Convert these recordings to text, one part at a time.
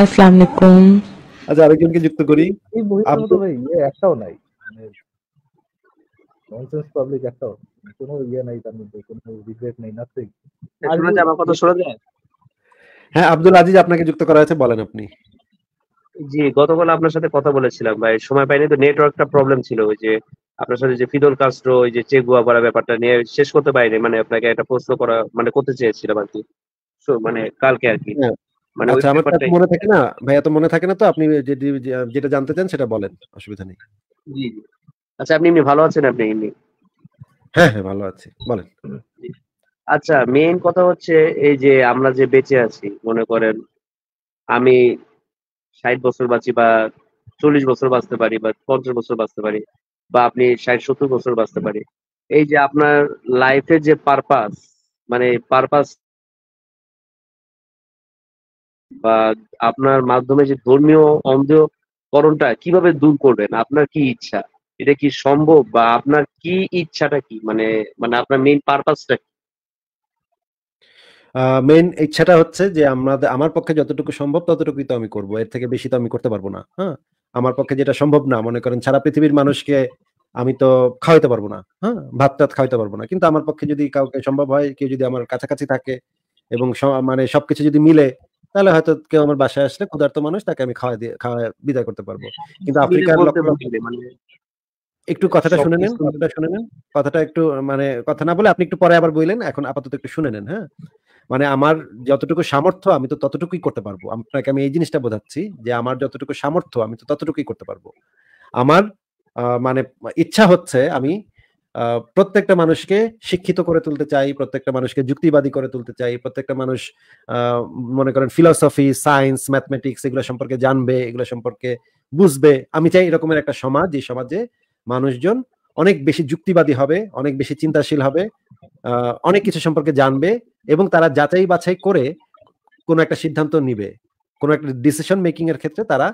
আসসালামু আলাইকুম আচ্ছা আরেকজনকে যুক্ত করি একটাও নাই মানে একটাও ইয়ে আমার কথা শোনা যায় হ্যাঁ আব্দুল আজিজ আপনাকে যুক্ত করা বলেন আপনি গতকাল আপনার সাথে কথা বলেছিলাম ভাই সময় পাইনি তো প্রবলেম ছিল ওই যে আপনার সাথে যে ফিদল ওই যে চেগুয়া ব্যাপারটা নিয়ে শেষ করতে পারিনি মানে আপনাকে একটা প্রশ্ন করা মানে করতে চেয়েছিলাম আর কি মানে কালকে আর কি হ্যাঁ। মানে আচ্ছা আমার মনে থাকে না ভাইয়া তো মনে থাকে না তো আপনি যেটা জানতে চান সেটা বলেন অসুবিধা নেই জি আচ্ছা আপনি এমনি ভালো আছেন আপনি এমনি হ্যাঁ হ্যাঁ ভালো আছি বলেন আচ্ছা মেইন কথা হচ্ছে এই যে আমরা যে বেঁচে আছি মনে করেন আমি ষাট বছর বাঁচি বা চল্লিশ বছর বাঁচতে পারি বা পঞ্চাশ বছর বাঁচতে পারি বা আপনি ষাট সত্তর বছর বাঁচতে পারি এই যে আপনার লাইফের যে পারপাস মানে পারপাস বা আপনার মাধ্যমে যে ধর্মীয় অন্ধকরণটা কিভাবে দূর করবেন আপনার কি ইচ্ছা এটা কি সম্ভব বা আপনার কি ইচ্ছাটা কি মানে মানে আপনার মেইন পারপাসটা কি মেইন ইচ্ছাটা হচ্ছে যে আমরা আমার পক্ষে যতটুকু সম্ভব ততটুকুই তো আমি করব এর থেকে বেশি তো আমি করতে পারবো না হ্যাঁ আমার পক্ষে যেটা সম্ভব না মনে করেন সারা পৃথিবীর মানুষকে আমি তো খাওয়াইতে পারবো না হ্যাঁ ভাত টাত খাওয়াইতে পারবো না কিন্তু আমার পক্ষে যদি কাউকে সম্ভব হয় কেউ যদি আমার কাছাকাছি থাকে এবং মানে সবকিছু যদি মিলে তাহলে হয়তো কেউ আমার বাসায় আসলে ক্ষুধার্ত মানুষ তাকে আমি খাওয়া দিয়ে খাওয়া বিদায় করতে পারবো হ্যাঁ, হ্যাঁ, কিন্তু আফ্রিকার মানে একটু কথাটা শুনে নেন কথাটা শুনে নেন কথাটা একটু মানে কথা না বলে আপনি একটু পরে আবার বললেন এখন আপাতত একটু শুনে নেন হ্যাঁ মানে আমার যতটুকু সামর্থ্য আমি তো ততটুকুই করতে পারবো আপনাকে আমি এই জিনিসটা বোঝাচ্ছি যে আমার যতটুকু সামর্থ্য আমি তো ততটুকুই করতে পারবো আমার মানে ইচ্ছা হচ্ছে আমি প্রত্যেকটা মানুষকে শিক্ষিত করে তুলতে চাই প্রত্যেকটা মানুষকে যুক্তিবাদী করে তুলতে চাই প্রত্যেকটা মানুষ মনে করেন ফিলসফি সায়েন্স ম্যাথমেটিক্স এগুলো সম্পর্কে জানবে এগুলো সম্পর্কে বুঝবে আমি চাই এরকমের একটা সমাজ যে সমাজে মানুষজন অনেক বেশি যুক্তিবাদী হবে অনেক বেশি চিন্তাশীল হবে অনেক কিছু সম্পর্কে জানবে এবং তারা যাচাই বাছাই করে কোনো একটা সিদ্ধান্ত নিবে কোনো একটা ডিসিশন মেকিং এর ক্ষেত্রে তারা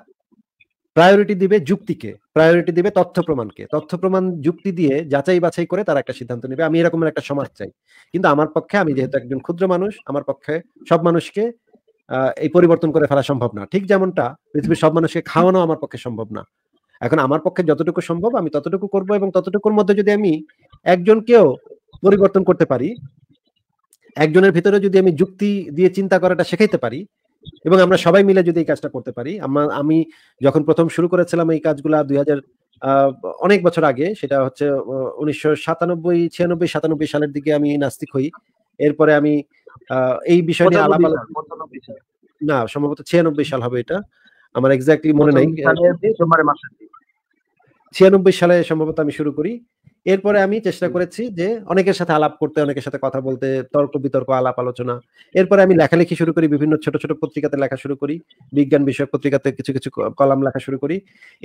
প্রায়োরিটি দিবে যুক্তিকে প্রায়োরিটি দিবে তথ্য প্রমাণকে তথ্য প্রমাণ যুক্তি দিয়ে যাচাই বাছাই করে তারা একটা সিদ্ধান্ত নেবে আমি এরকমের একটা সমাজ চাই কিন্তু আমার পক্ষে আমি যেহেতু একজন ক্ষুদ্র মানুষ আমার পক্ষে সব মানুষকে এই পরিবর্তন করে ফেলা সম্ভব না ঠিক যেমনটা পৃথিবীর সব মানুষকে খাওয়ানো আমার পক্ষে সম্ভব না এখন আমার পক্ষে যতটুকু সম্ভব আমি ততটুকু করব এবং ততটুকুর মধ্যে যদি আমি একজনকেও পরিবর্তন করতে পারি একজনের ভিতরে যদি আমি যুক্তি দিয়ে চিন্তা করাটা শেখাইতে পারি এবং আমরা সবাই মিলে যদি এই কাজটা করতে পারি আমার আমি যখন প্রথম শুরু করেছিলাম এই কাজগুলা দুই অনেক বছর আগে সেটা হচ্ছে উনিশশো সাতানব্বই ছিয়ানব্বই সাতানব্বই সালের দিকে আমি নাস্তিক হই এরপরে আমি এই বিষয় নিয়ে আলাপ না সম্ভবত ছিয়ানব্বই সাল হবে এটা আমার এক্স্যাক্টলি মনে নাই ছিয়ানব্বই সালে সম্ভবত আমি শুরু করি এরপরে আমি চেষ্টা করেছি যে অনেকের সাথে আলাপ করতে অনেকের সাথে কথা বলতে তর্ক বিতর্ক আলাপ আলোচনা এরপরে আমি লেখালেখি শুরু করি বিভিন্ন ছোট ছোট পত্রিকাতে লেখা শুরু করি বিজ্ঞান বিষয়ক পত্রিকাতে কিছু কিছু কলাম লেখা শুরু করি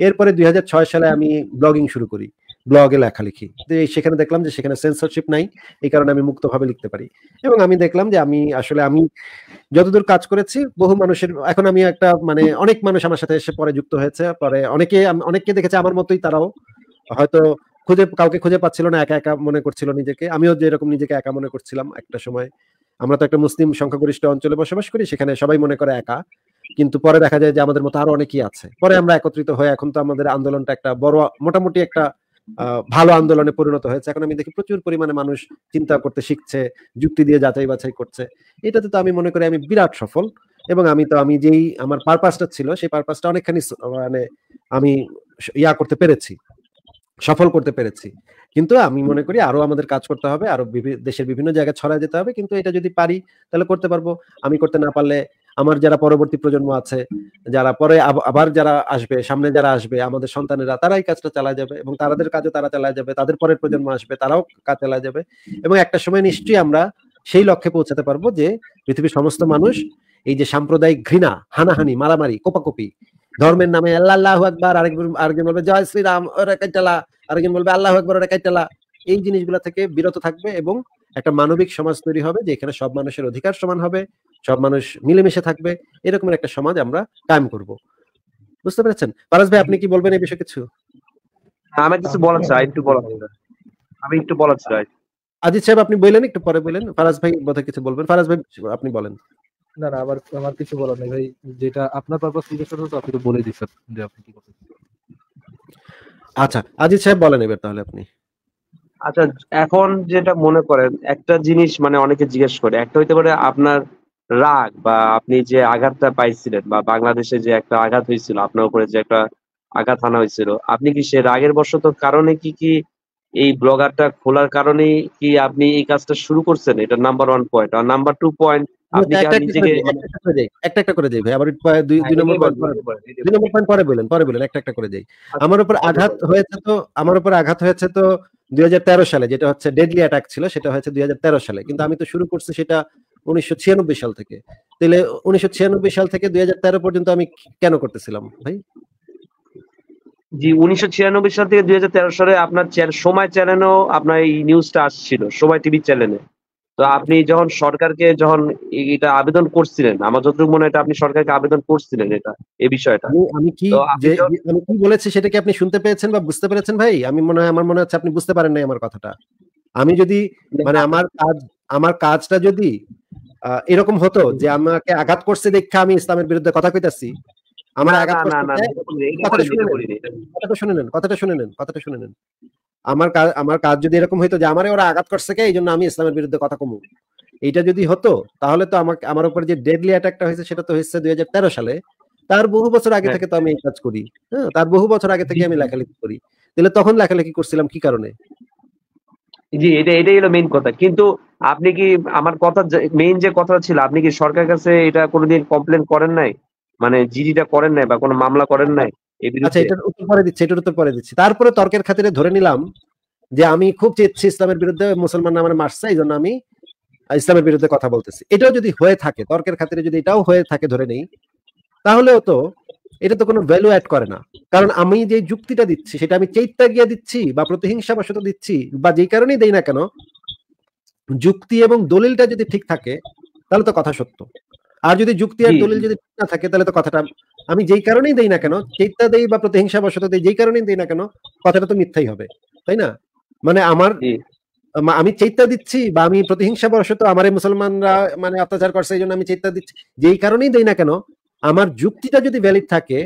এরপরে দুই সালে আমি ব্লগিং শুরু করি ব্লগে লেখালেখি সেখানে দেখলাম যে সেখানে সেন্সরশিপ নাই এই কারণে আমি মুক্তভাবে লিখতে পারি এবং আমি দেখলাম যে আমি আসলে আমি যতদূর কাজ করেছি বহু মানুষের এখন আমি একটা মানে অনেক মানুষ আমার সাথে এসে পরে যুক্ত হয়েছে পরে অনেকে অনেককে দেখেছে আমার মতোই তারাও হয়তো খুঁজে কাউকে খুঁজে পাচ্ছিল না একা একা মনে করছিল নিজেকে আমিও যেরকম নিজেকে একা মনে করছিলাম একটা সময় আমরা তো একটা মুসলিম সংখ্যাগরিষ্ঠ অঞ্চলে বসবাস করি সেখানে সবাই মনে করে একা কিন্তু পরে দেখা যায় যে আমাদের মতো আরো অনেকেই আছে পরে আমরা একত্রিত হয়ে এখন তো আমাদের আন্দোলনটা একটা বড় মোটামুটি একটা ভালো আন্দোলনে পরিণত হয়েছে এখন আমি দেখি প্রচুর পরিমাণে মানুষ চিন্তা করতে শিখছে যুক্তি দিয়ে যাচাই বাছাই করছে এটাতে তো আমি মনে করি আমি বিরাট সফল এবং আমি তো আমি যেই আমার পারপাসটা ছিল সেই পারপাসটা অনেকখানি মানে আমি ইয়া করতে পেরেছি সফল করতে পেরেছি কিন্তু আমি মনে করি আরো আমাদের কাজ করতে হবে আরো দেশের বিভিন্ন জায়গায় ছড়া যেতে হবে কিন্তু এটা যদি পারি তাহলে করতে পারবো আমি করতে না পারলে আমার যারা পরবর্তী প্রজন্ম আছে যারা পরে আবার যারা আসবে সামনে যারা আসবে আমাদের সন্তানেরা তারাই কাজটা চালা যাবে এবং তাদের কাজও তারা চালা যাবে তাদের পরের প্রজন্ম আসবে তারাও কাজ চালা যাবে এবং একটা সময় নিশ্চয়ই আমরা সেই লক্ষ্যে পৌঁছাতে পারবো যে পৃথিবীর সমস্ত মানুষ এই যে সাম্প্রদায়িক ঘৃণা হানাহানি মারামারি কোপাকপি ধর্মের নামে আল্লাহ আকবর আরেক আরেকজন বলবে জয় শ্রীরাম ওরা কাইটালা আরেকজন বলবে আল্লাহ আকবর ওরা কাইটালা এই জিনিসগুলা থেকে বিরত থাকবে এবং একটা মানবিক সমাজ তৈরি হবে যে এখানে সব মানুষের অধিকার সমান হবে সব মানুষ মিলেমিশে থাকবে এরকমের একটা সমাজ আমরা কায়েম করব বুঝতে পেরেছেন পারাস ভাই আপনি কি বলবেন এই বিষয়ে কিছু আমি কিছু বলার চাই একটু বলার আমি একটু বলার চাই আজিজ সাহেব আপনি বললেন একটু পরে বলেন ফারাজ ভাই কথা কিছু বলবেন ফারাজ ভাই আপনি বলেন না না আমার আমার কিছু বলার নেই ভাই যেটা আপনার পারপাস জিজ্ঞেস করতে আপনি তো বলে দিছেন যে আপনি কি করতে আচ্ছা আজি সাহেব বলেন এবার তাহলে আপনি আচ্ছা এখন যেটা মনে করেন একটা জিনিস মানে অনেকে জিজ্ঞেস করে একটা হইতে পারে আপনার রাগ বা আপনি যে আঘাতটা পাইছিলেন বা বাংলাদেশে যে একটা আঘাত হয়েছিল আপনার উপরে যে একটা আঘাত আনা হয়েছিল আপনি কি সেই রাগের বশত কারণে কি কি এই ব্লগারটা খোলার কারণে কি আপনি এই কাজটা শুরু করছেন এটা নাম্বার ওয়ান পয়েন্ট আর নাম্বার টু পয়েন্ট একটা একটা করে ভাই হ্যাঁ, দুই নম্বর পরে বলেন পরে বলেন একটা করে আচ্ছা, আমার আঘাত হয়েছে তো আমার উপর আঘাত হয়েছে তো দুই সালে যেটা হচ্ছে ডেডলি অ্যাটাক ছিল সেটা হয়েছে দুই সালে কিন্তু আমি তো শুরু করছি সেটা উনিশশো সাল থেকে তাহলে উনিশশো সাল থেকে দুই পর্যন্ত আমি কেন করতেছিলাম ভাই জি উনিশশো সাল থেকে দুই সালে আপনার সময় চ্যানেলও আপনার এই নিউজটা আসছিল সময় টিভি চ্যানেলে তো আপনি যখন সরকারকে যখন এটা আবেদন করছিলেন আমার যতটুকু মনে হয় আপনি সরকারকে আবেদন করছিলেন এটা এই বিষয়টা আমি কি আমি কি বলেছি সেটা কি আপনি শুনতে পেয়েছেন বা বুঝতে পেরেছেন ভাই আমি মনে হয় আমার মনে হচ্ছে আপনি বুঝতে পারেন নাই আমার কথাটা আমি যদি মানে আমার কাজ আমার কাজটা যদি এরকম হতো যে আমাকে আঘাত করছে দেখে আমি ইসলামের বিরুদ্ধে কথা কইতাছি আমার আঘাত শুনে নেন কথাটা শুনে নেন কথাটা শুনে নেন কথাটা শুনে নেন আমার কাজ আমার কাজ যদি এরকম হইতো যে আমারে ওরা আঘাত করছে কে এই জন্য আমি ইসলামের বিরুদ্ধে কথা কমু এইটা যদি হতো তাহলে তো আমাকে আমার উপর যে ডেডলি অ্যাটাকটা হয়েছে সেটা তো হয়েছে দুই সালে তার বহু বছর আগে হ্যাঁ। থেকে তো আমি এই কাজ করি হ্যাঁ তার বহু বছর আগে থেকে আমি লেখালেখি করি তাহলে তখন লেখালেখি করছিলাম কি কারণে জি এটা এটাই হলো মেইন কথা কিন্তু আপনি কি আমার কথা মেইন যে কথা ছিল আপনি কি সরকার কাছে এটা কোনোদিন কমপ্লেন করেন নাই মানে জিডিটা করেন নাই বা কোনো মামলা করেন নাই আচ্ছা, তারপরে তর্কের খাতিরে ধরে নিলাম যে আমি খুব চেয়েছি ইসলামের বিরুদ্ধে মুসলমান আমার মারছে এই জন্য আমি ইসলামের বিরুদ্ধে কথা বলতেছি এটাও যদি হয়ে থাকে তর্কের খাতিরে যদি এটাও হয়ে থাকে ধরে নেই তাহলেও তো এটা তো কোনো ভ্যালু অ্যাড করে না কারণ আমি যে যুক্তিটা দিচ্ছি সেটা আমি চৈত্যা গিয়া দিচ্ছি বা প্রতিহিংসা বশত দিচ্ছি বা যে কারণেই দেই না কেন যুক্তি এবং দলিলটা যদি ঠিক থাকে তাহলে তো কথা সত্য আর যদি যুক্তি আর দলিল যদি ঠিক না থাকে তাহলে তো কথাটা আমি যেই কারণেই দেই না কেন চেতা দেই বা প্রতিহিংসা বশত দেই যেই কারণেই দেই না কেন কথাটা তো মিথ্যাই হবে তাই না মানে আমার আমি চেতা দিচ্ছি বা আমি প্রতিহিংসা বশত আমার মুসলমানরা মানে অত্যাচার করছে এই জন্য আমি চেতা দিচ্ছি যেই কারণেই দেই না কেন আমার যুক্তিটা যদি ভ্যালিড থাকে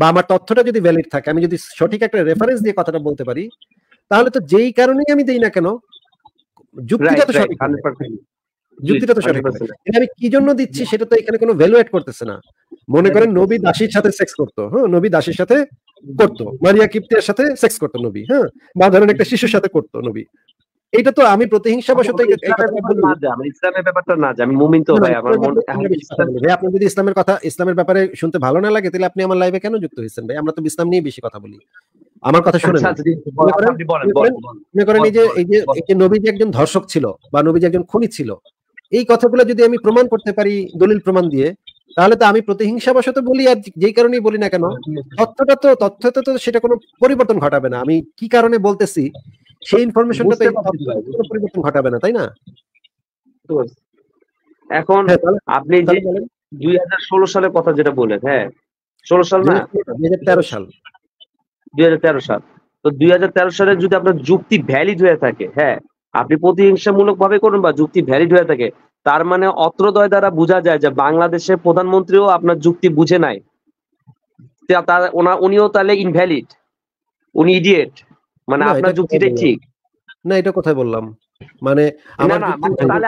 বা আমার তথ্যটা যদি ভ্যালিড থাকে আমি যদি সঠিক একটা রেফারেন্স দিয়ে কথাটা বলতে পারি তাহলে তো যেই কারণেই আমি দেই না কেন যুক্তিটা তো সঠিক যুক্তিটা তো সঠিক আমি কি জন্য দিচ্ছি সেটা তো এখানে কোনো ভ্যালু এড করতেছে না মনে হ্যাঁ, করেন হ্যাঁ। নবী দাসীর সাথে সেক্স করতো হ্যাঁ নবী দাসীর সাথে করতো মারিয়া কিপ্তিয়ার সাথে সেক্স করতো নবী হ্যাঁ বা ধরেন একটা শিশুর সাথে করতো নবী এটা তো আমি প্রতিহিংসা বশত ইসলামের ব্যাপারটা না আমি মুমিন তো ভাই আমার মন আপনি যদি ইসলামের কথা ইসলামের ব্যাপারে শুনতে ভালো না লাগে তাহলে আপনি আমার লাইভে কেন যুক্ত হয়েছেন ভাই আমরা তো ইসলাম নিয়ে বেশি কথা বলি আমার কথা শুনেন মনে করেন এই যে এই যে নবী যে একজন ধর্ষক ছিল বা নবী যে একজন খুনি ছিল এই কথাগুলো যদি আমি প্রমাণ করতে পারি দলিল প্রমাণ দিয়ে তাহলে তো আমি প্রতিহিংসাবশত বলি আর যে কারণেই বলি না কেন তথ্যটা তো তথ্যটা তো সেটা কোনো পরিবর্তন ঘটাবে না আমি কি কারণে বলতেছি সেই ইনফরমেশনটা তো কোনো পরিবর্তন ঘটাবে না তাই না এখন হ্যাঁ, আপনি যে দুই হাজার ষোলো সালের কথা যেটা বলেন হ্যাঁ ষোলো সাল না দুই হাজার তেরো সাল দুই হাজার তেরো সাল তো দুই হাজার তেরো সালে যদি আপনার যুক্তি ভ্যালিড হয়ে থাকে হ্যাঁ আপনি প্রতিহিংসামূলক ভাবে করুন বা যুক্তি ভ্যালিড হয়ে থাকে তার মানে অত্রদয় দ্বারা বোঝা যায় যে বাংলাদেশের প্রধানমন্ত্রীও আপনার যুক্তি বুঝে নাই উনিও তাহলে ইনভ্যালিড উনি ইডিয়েট মানে আপনার যুক্তিটাই ঠিক না এটা কথাই বললাম মানে, মানে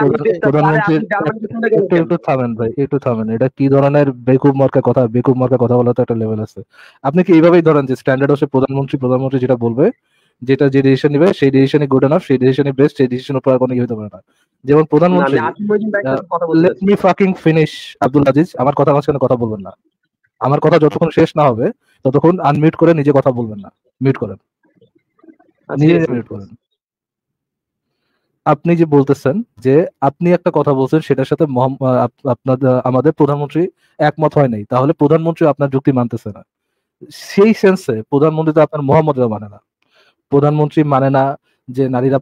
একটু থামেন ভাই একটু থামেন এটা কি ধরনের বেকুব মার্কা কথা বেকুব মার্কা কথা বলা তো একটা লেভেল আছে আপনি কি এইভাবেই ধরেন যে স্ট্যান্ডার্ড হচ্ছে প্রধানমন্ত্রী প্রধানমন্ত্রী যেটা বলবে যেটা যে ডিসিশন নিবে সেই ডিসিশনই গুড এনাফ সেই ডিসিশনই বেস্ট সেই ডিসিশন উপর কোনো ইয়ে হতে পারে না যেমন প্রধানমন্ত্রী let me fucking finish Abdul Aziz আমার কথা মাঝখানে কথা বলবেন না আমার কথা যতক্ষণ শেষ না হবে ততক্ষণ আনমিউট করে নিজে কথা বলবেন না মিউট করেন আচ্ছা, নিজে মিউট করেন আপনি যে বলতেছেন যে আপনি একটা কথা বলছেন সেটার সাথে আপনার আমাদের প্রধানমন্ত্রী একমত হয় নাই তাহলে প্রধানমন্ত্রী আপনার যুক্তি মানতেছে না সেই সেন্সে প্রধানমন্ত্রী তো আপনার মোহাম্মদ মানে না প্রধানমন্ত্রী মানে না যে নারীরা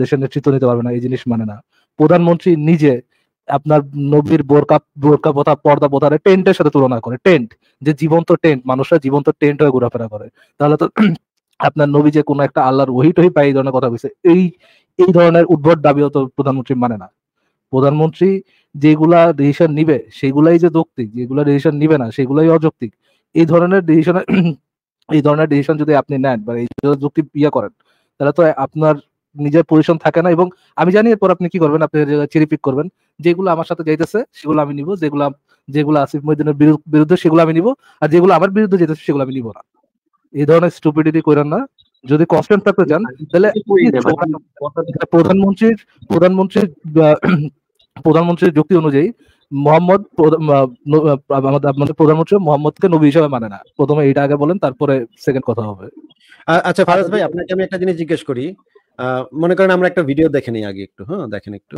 দেশের নেতৃত্ব নিতে পারবে না এই জিনিস মানে না প্রধানমন্ত্রী নিজে আপনার নবীর বোরকা বোরকা পথা পর্দা পথারে টেন্টের সাথে তুলনা করে টেন্ট যে জীবন্ত টেন্ট মানুষরা জীবন্ত টেন্ট হয়ে ঘোরাফেরা করে তাহলে তো আপনার নবী যে কোনো একটা আল্লাহর ওহি টহি পায় এই ধরনের কথা বলছে এই এই ধরনের উদ্ভট দাবিও তো প্রধানমন্ত্রী মানে না প্রধানমন্ত্রী যেগুলা ডিসিশন নিবে সেগুলাই যে যৌক্তিক যেগুলা ডিসিশন নিবে না সেগুলাই অযৌক্তিক এই ধরনের ডিসিশনে এই ধরনের ডিসিশন যদি আপনি নেন বা এই যুক্তি ইয়ে করেন তাহলে তো আপনার নিজের পজিশন থাকে না এবং আমি জানি এরপর আপনি কি করবেন আপনি চিরিপিক করবেন যেগুলো আমার সাথে যাইতেছে সেগুলো আমি নিব যেগুলো যেগুলো আসিফ মহিদিনের বিরুদ্ধে সেগুলো আমি নিব আর যেগুলো আমার বিরুদ্ধে যেতেছে সেগুলো আমি নিব না এই ধরনের স্টুপিডিটি করেন না যদি কনস্টেন্ট থাকতে চান তাহলে প্রধানমন্ত্রীর প্রধানমন্ত্রীর প্রধানমন্ত্রীর যুক্তি অনুযায়ী মোহাম্মদ আমাদের প্রধানমন্ত্রী মোহাম্মদকে নবী হিসেবে মানে না প্রথমে এটা আগে বলেন তারপরে সেকেন্ড কথা হবে আচ্ছা ফারাজ ভাই আপনাকে আমি একটা জিনিস জিজ্ঞেস করি মনে করেন আমরা একটা ভিডিও দেখে নিই আগে একটু হ্যাঁ দেখেন একটু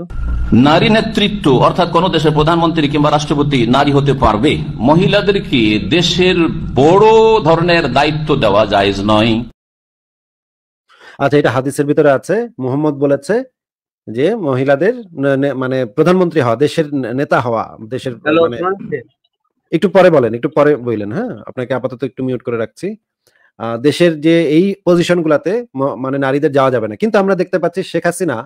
নারী নেতৃত্ব অর্থাৎ কোন দেশের প্রধানমন্ত্রী কিংবা রাষ্ট্রপতি নারী হতে পারবে মহিলাদের কি দেশের বড় ধরনের দায়িত্ব দেওয়া জায়েজ নয় আচ্ছা এটা হাদিসের ভিতরে আছে মোহাম্মদ বলেছে যে মহিলাদের মানে প্রধানমন্ত্রী হওয়া দেশের নেতা হওয়া দেশের মানে একটু পরে বলেন একটু পরে বললেন হ্যাঁ আপনাকে আপাতত একটু মিউট করে রাখছি দেশের যে এই পজিশন গুলাতে মানে নারীদের যাওয়া যাবে না কিন্তু আমরা দেখতে পাচ্ছি শেখ হাসিনা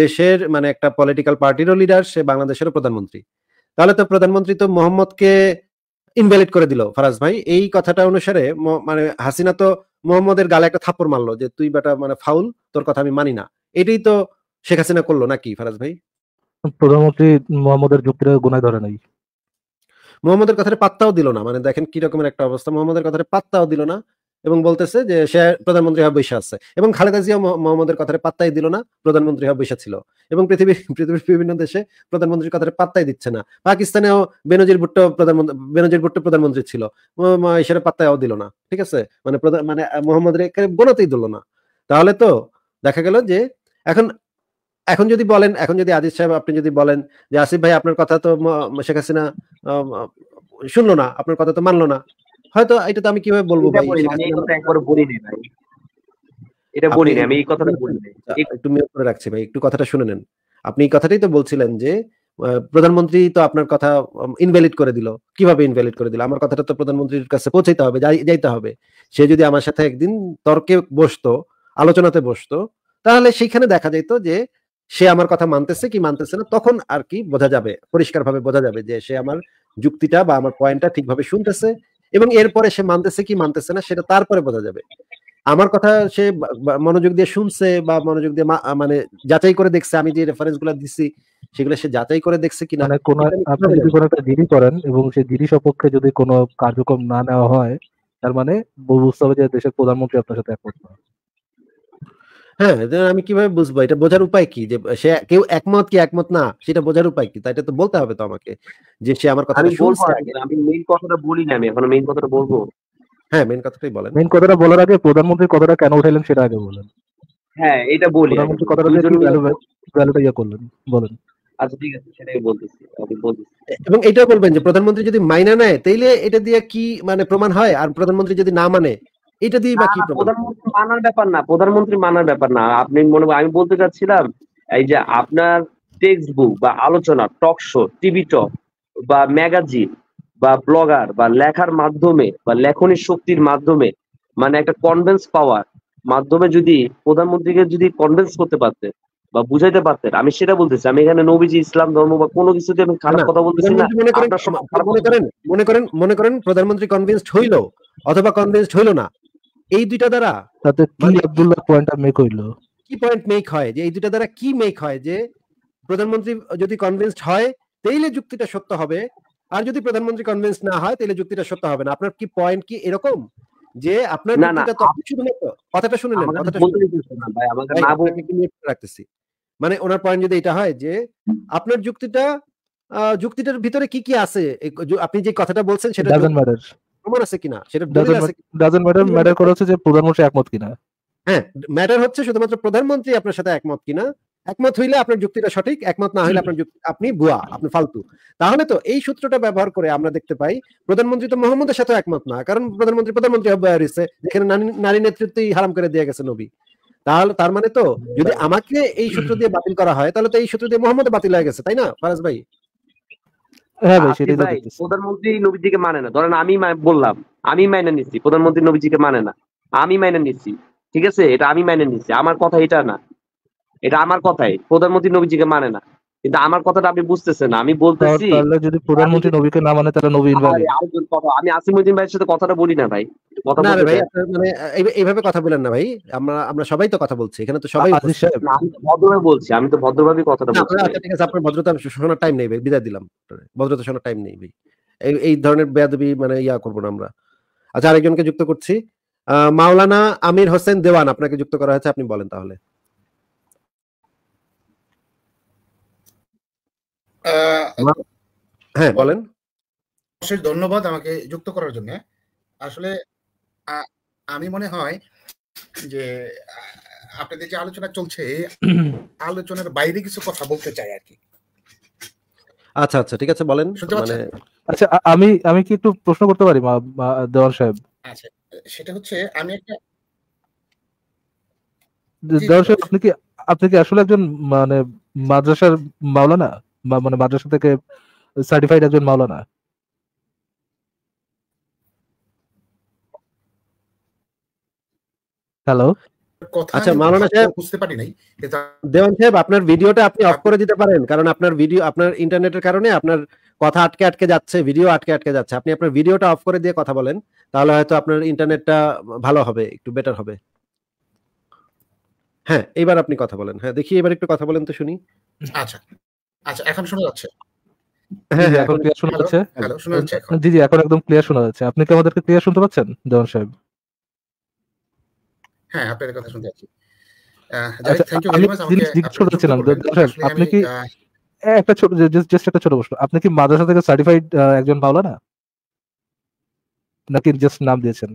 দেশের মানে একটা পলিটিক্যাল পার্টিরও লিডার সে বাংলাদেশেরও প্রধানমন্ত্রী তাহলে তো প্রধানমন্ত্রী তো মোহাম্মদকে ইনভ্যালিড করে দিল ফারাজ ভাই এই কথাটা অনুসারে মানে হাসিনা তো মোহাম্মদের গালে একটা থাপ্পড় মারলো যে তুই বেটা মানে ফাউল তোর কথা আমি মানি না এটাই তো শেখ হাসিনা করলো নাকি ফারাজ ভাই প্রধানমন্ত্রী মোহাম্মদের যুক্তির গুনায় ধরে নাই মোহাম্মদের কথাটা পাত্তাও দিল না মানে দেখেন কি রকমের একটা অবস্থা মোহাম্মদের কথাটা পাত্তাও দিল না এবং বলতেছে যে সে প্রধানমন্ত্রী হওয়া বৈশা আছে এবং খালেদা জিয়া মোহাম্মদের কথাটা পাত্তাই দিল না প্রধানমন্ত্রী হওয়া বৈশা ছিল এবং পৃথিবীর পৃথিবীর বিভিন্ন দেশে প্রধানমন্ত্রীর কথাটা পাত্তাই দিচ্ছে না পাকিস্তানেও বেনজির ভুট্টো প্রধানমন্ত্রী বেনজির ভুট্টো প্রধানমন্ত্রী ছিল ঈশ্বরের পাত্তাও দিল না ঠিক আছে মানে প্রধান মানে মোহাম্মদ রে গোনাতেই দিল না তাহলে তো দেখা গেল যে এখন এখন যদি বলেন এখন যদি আদিজ সাহেব আপনি যদি বলেন যে আসিফ ভাই আপনার কথা তো শেখ হাসিনা শুনলো না আপনার কথা তো মানলো না হয়তো এটা তো আমি কিভাবে বলবো ভাই এটা বলি আমি এই কথাটা বলি আচ্ছা, একটু মিউট করে রাখছি ভাই একটু কথাটা শুনে নেন আপনি এই কথাটাই তো বলছিলেন যে প্রধানমন্ত্রী তো আপনার কথা ইনভ্যালিড করে দিল কিভাবে ইনভ্যালিড করে দিল আমার কথাটা তো প্রধানমন্ত্রীর কাছে পৌঁছাইতে হবে যাইতে হবে সে যদি আমার সাথে একদিন তর্কে বসতো আলোচনাতে বসতো তাহলে সেখানে দেখা যেত যে সে আমার কথা মানতেছে কি মানতেছে না তখন আর কি বোঝা যাবে পরিষ্কারভাবে বোঝা যাবে যে সে আমার যুক্তিটা বা আমার পয়েন্টটা ঠিকভাবে শুনতেছে এবং এরপরে সে মানতেছে কি মানতেছে না সেটা তারপরে বোঝা যাবে আমার কথা সে মনোযোগ দিয়ে শুনছে বা মনোযোগ দিয়ে মানে যাচাই করে দেখছে আমি যে রেফারেন্স গুলা দিচ্ছি সেগুলো সে যাচাই করে দেখছে কি মানে কোন আপনি যদি কোনো একটা করেন এবং সে দিদি সপক্ষে যদি কোনো কার্যক্রম না নেওয়া হয় তার মানে বুঝতে হবে যে দেশের প্রধানমন্ত্রী আপনার সাথে একমত হ্যাঁ আমি কিভাবে বুঝবো এটা বোঝার উপায় কি যে সে কেউ একমত কি একমত না সেটা বোঝার উপায় কি এটা তো বলতে হবে তো আমাকে যে সে আমার কথা আমি মেইন কথাটা বলি না আমি এখন মেইন কথাটা বলবো হ্যাঁ মেইন কথাটাই বলেন মেইন কথাটা বলার আগে প্রধানমন্ত্রী কথাটা কেন উঠাইলেন সেটা আগে বলেন হ্যাঁ এটা বলি কথাটা ভ্যালুটা ইয়া করলেন বলেন আচ্ছা, এবং এটা বলবেন যে প্রধানমন্ত্রী যদি মাইনা নেয় তাইলে এটা দিয়ে কি মানে প্রমাণ হয় আর প্রধানমন্ত্রী যদি না মানে এটা দিয়ে বাকি প্রধানমন্ত্রী মানার ব্যাপার না প্রধানমন্ত্রী মানার ব্যাপার না আপনি মনে আমি বলতে চাচ্ছিলাম এই যে আপনার টেক্সট বুক বা আলোচনা টক শো টিভি টক বা ম্যাগাজিন বা ব্লগার বা লেখার মাধ্যমে বা লেখনের শক্তির মাধ্যমে মানে একটা কনভেন্স পাওয়ার মাধ্যমে যদি প্রধানমন্ত্রীকে যদি কনভেন্স করতে পারতেন বা বুঝাইতে পারতেন আমি সেটা বলতেছি আমি এখানে নবীজি ইসলাম ধর্ম বা কোনো কিছুতে আমি খারাপ কথা বলতেছি না মনে করেন মনে করেন মনে করেন প্রধানমন্ত্রী কনভিন্সড হইলো অথবা কনভিন্সড হইলো না এই দুইটা দ্বারা তাতে কি মানে আব্দুল্লাহ পয়েন্টটা মেক হইলো কি পয়েন্ট মেক হয় যে এই দুইটা দ্বারা কি মেক হয় যে প্রধানমন্ত্রী যদি কনভিন্সড হয় তাইলে যুক্তিটা সত্য হবে আর যদি প্রধানমন্ত্রী কনভিন্স না হয় তাহলে যুক্তিটা সত্য হবে না আপনার কি পয়েন্ট কি এরকম যে আপনার যুক্তিটা তো কথাটা শুনে নেন কথাটা ভাই আমাকে না বলে রাখতেছি মানে ওনার পয়েন্ট যদি এটা হয় যে আপনার যুক্তিটা যুক্তিটার ভিতরে কি কি আছে আপনি যে কথাটা বলছেন সেটা প্রমাণ আছে কিনা সেটা ম্যাটার ম্যাটার করা হচ্ছে যে প্রধানমন্ত্রী একমত কিনা হ্যাঁ ম্যাটার হচ্ছে শুধুমাত্র প্রধানমন্ত্রী আপনার সাথে একমত কিনা একমত হইলে আপনার যুক্তিটা সঠিক একমত না হইলে আপনার যুক্তি আপনি বুয়া আপনি ফালতু তাহলে তো এই সূত্রটা ব্যবহার করে আমরা দেখতে পাই প্রধানমন্ত্রী তো মোহাম্মদের সাথে একমত না কারণ প্রধানমন্ত্রী প্রধানমন্ত্রী হবে রয়েছে যেখানে নারী নেতৃত্বই হারাম করে দিয়ে গেছে নবী তাহলে তার মানে তো যদি আমাকে এই সূত্র দিয়ে বাতিল করা হয় তাহলে তো এই সূত্র দিয়ে মোহাম্মদ বাতিল হয়ে গেছে তাই না ফারাজ ভাই হ্যাঁ ভাই প্রধানমন্ত্রী নবীজিকে মানে না ধরেন আমি বললাম আমি মাইনে নিচ্ছি প্রধানমন্ত্রী নবীজিকে মানে না আমি মাইনে নিচ্ছি ঠিক আছে এটা আমি মাইনে নিচ্ছি আমার কথা এটা না এটা আমার কথাই প্রধানমন্ত্রী নবীজিকে মানে না কিন্তু আমার কথাটা আপনি বুঝতেছেন আমি বলতেছি তাহলে যদি প্রধানমন্ত্রী নবীকে না মানে তাহলে নবী ইনভালিড আমি আসিমউদ্দিন ভাইয়ের সাথে কথাটা বলি না ভাই কথা না ভাই মানে এইভাবে কথা বলেন না ভাই আমরা আমরা সবাই তো কথা বলছি এখানে তো সবাই ভদ্রভাবে বলছি আমি তো ভদ্রভাবে কথাটা বলছি আচ্ছা, ঠিক আছে আপনার ভদ্রতা শোনার টাইম নেই ভাই বিদায় দিলাম ভদ্রতা শোনার টাইম নেই ভাই এই ধরনের বেয়াদবি মানে ইয়া করব না আমরা আচ্ছা আরেকজনকে যুক্ত করছি মাওলানা আমির হোসেন দেওয়ান আপনাকে যুক্ত করা হয়েছে আপনি বলেন তাহলে হ্যাঁ বলেন অশেষ ধন্যবাদ আমাকে যুক্ত করার জন্য আসলে আমি মনে হয় যে আপনাদের যে আলোচনা চলছে আলোচনার বাইরে কিছু কথা বলতে চাই আর কি আচ্ছা আচ্ছা ঠিক আছে বলেন মানে আচ্ছা আমি আমি কি একটু প্রশ্ন করতে পারি দেওয়ান সাহেব আচ্ছা সেটা হচ্ছে আমি একটা দেওয়ান সাহেব আপনি কি আপনি কি আসলে একজন মানে মাদ্রাসার মাওলানা বা মানে মাদ্রাসা থেকে সার্টিফাইড একজন মাওলানা হ্যালো আচ্ছা মাওলানা সাহেব বুঝতে পারি নাই দেওয়ান সাহেব আপনার ভিডিওটা আপনি অফ করে দিতে পারেন কারণ আপনার ভিডিও আপনার ইন্টারনেটের কারণে আপনার কথা আটকে আটকে যাচ্ছে ভিডিও আটকে আটকে যাচ্ছে আপনি আপনার ভিডিওটা অফ করে দিয়ে কথা বলেন তাহলে হয়তো আপনার ইন্টারনেটটা ভালো হবে একটু বেটার হবে হ্যাঁ এবার আপনি কথা বলেন হ্যাঁ দেখি এবার একটু কথা বলেন তো শুনি আচ্ছা আচ্ছা এখন শোনা যাচ্ছে হ্যাঁ হ্যাঁ এখন ক্লিয়ার শোনা যাচ্ছে জি জি এখন একদম ক্লিয়ার শোনা যাচ্ছে আপনি কি আমাদেরকে ক্লিয়ার শুনতে পাচ্ছেন দেওয়ান সাহেব হ্যাঁ আপনার কথা শুনতে পাচ্ছি আপনি কি মাদ্রাসা থেকে সার্টিফাইড একজন না নাকি জাস্ট নাম দিয়েছেন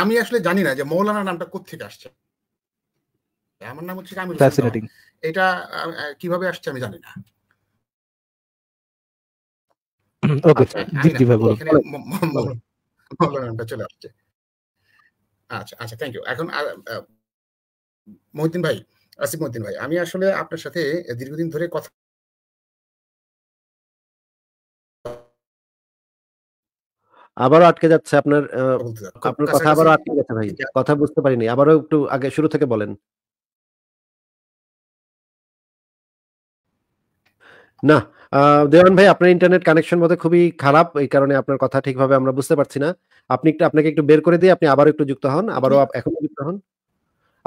আমি আসলে জানি না যে মৌলানা নামটা কোথ থেকে আসছে আমার নাম হচ্ছে এটা কিভাবে আসছে আমি জানি না আচ্ছা, আচ্ছা আচ্ছা থ্যাংক ইউ এখন মহিউদ্দিন ভাই আসিফ মহিউদ্দিন ভাই আমি আসলে আপনার সাথে দীর্ঘদিন ধরে কথা আবারও আটকে যাচ্ছে আপনার আপনার কথা আবারও আটকে যাচ্ছে ভাই কথা বুঝতে পারিনি আবারও একটু আগে শুরু থেকে বলেন না দেওয়ান ভাই আপনার ইন্টারনেট কানেকশন মধ্যে খুবই খারাপ এই কারণে আপনার কথা ঠিকভাবে আমরা বুঝতে পারছি না আপনি একটু আপনাকে একটু বের করে দিয়ে আপনি আবারও একটু যুক্ত হন আবারও এখন যুক্ত হন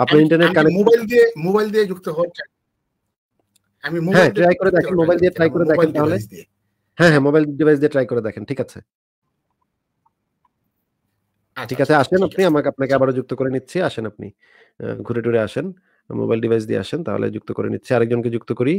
আপনার ইন্টারনেট কানেকশন মোবাইল দিয়ে মোবাইল দিয়ে যুক্ত হচ্ছে আমি মোবাইল হ্যাঁ, ট্রাই করে দেখেন মোবাইল দিয়ে ট্রাই করে দেখেন তাহলে হ্যাঁ হ্যাঁ মোবাইল ডিভাইস দিয়ে ট্রাই করে দেখেন ঠিক আছে আচ্ছা, ঠিক আচ্ছা, আছে আসেন আপনি আমাকে আপনাকে আবারও যুক্ত করে নিচ্ছি আসেন আপনি ঘুরে টুরে আসেন মোবাইল ডিভাইস দিয়ে আসেন তাহলে যুক্ত করে নিচ্ছি আরেকজনকে যুক্ত করি